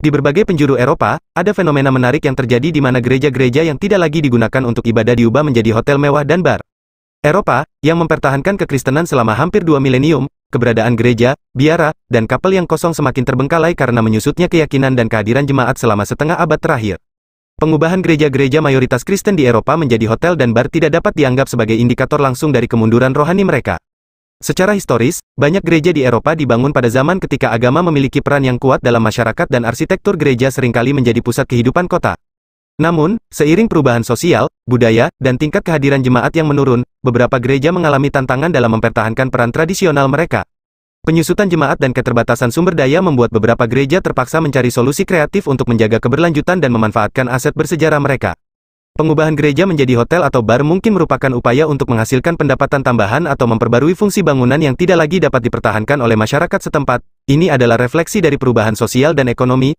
Di berbagai penjuru Eropa, ada fenomena menarik yang terjadi di mana gereja-gereja yang tidak lagi digunakan untuk ibadah diubah menjadi hotel mewah dan bar. Eropa, yang mempertahankan kekristenan selama hampir dua milenium, keberadaan gereja, biara, dan kapel yang kosong semakin terbengkalai karena menyusutnya keyakinan dan kehadiran jemaat selama setengah abad terakhir. Pengubahan gereja-gereja mayoritas Kristen di Eropa menjadi hotel dan bar tidak dapat dianggap sebagai indikator langsung dari kemunduran rohani mereka. Secara historis, banyak gereja di Eropa dibangun pada zaman ketika agama memiliki peran yang kuat dalam masyarakat dan arsitektur gereja seringkali menjadi pusat kehidupan kota. Namun, seiring perubahan sosial, budaya, dan tingkat kehadiran jemaat yang menurun, beberapa gereja mengalami tantangan dalam mempertahankan peran tradisional mereka. Penyusutan jemaat dan keterbatasan sumber daya membuat beberapa gereja terpaksa mencari solusi kreatif untuk menjaga keberlanjutan dan memanfaatkan aset bersejarah mereka. Pengubahan gereja menjadi hotel atau bar mungkin merupakan upaya untuk menghasilkan pendapatan tambahan atau memperbarui fungsi bangunan yang tidak lagi dapat dipertahankan oleh masyarakat setempat. Ini adalah refleksi dari perubahan sosial dan ekonomi,